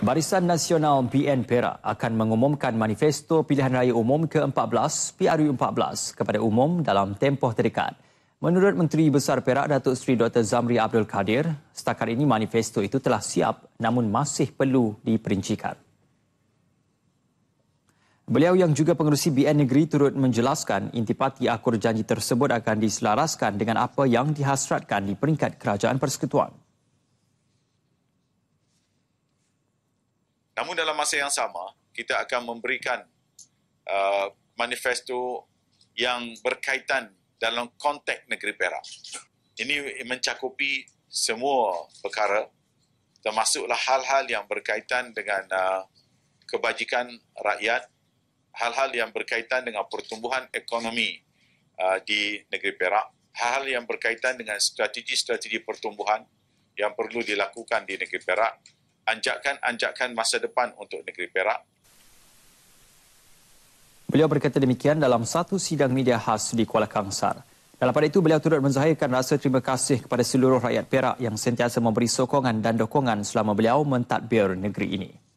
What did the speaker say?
Barisan Nasional (BN) Perak akan mengumumkan manifesto pilihan raya umum ke-14 PRU14 kepada umum dalam tempoh terdekat. Menurut Menteri Besar Perak Datuk Seri Dr. Zamri Abdul Kadir, setakat ini manifesto itu telah siap namun masih perlu diperincikan. Beliau yang juga pengerusi BN Negeri turut menjelaskan intipati akur janji tersebut akan diselaraskan dengan apa yang dihasratkan di peringkat kerajaan persekutuan. Namun dalam masa yang sama, kita akan memberikan uh, manifesto yang berkaitan dalam konteks negeri Perak. Ini mencakupi semua perkara termasuklah hal-hal yang berkaitan dengan uh, kebajikan rakyat, hal-hal yang berkaitan dengan pertumbuhan ekonomi uh, di negeri Perak, hal-hal yang berkaitan dengan strategi-strategi pertumbuhan yang perlu dilakukan di negeri Perak anjakan-anjakan masa depan untuk negeri Perak. Beliau berkata demikian dalam satu sidang media khas di Kuala Kangsar. Dalam pada itu, beliau turut menzahirkan rasa terima kasih kepada seluruh rakyat Perak yang sentiasa memberi sokongan dan dokongan selama beliau mentadbir negeri ini.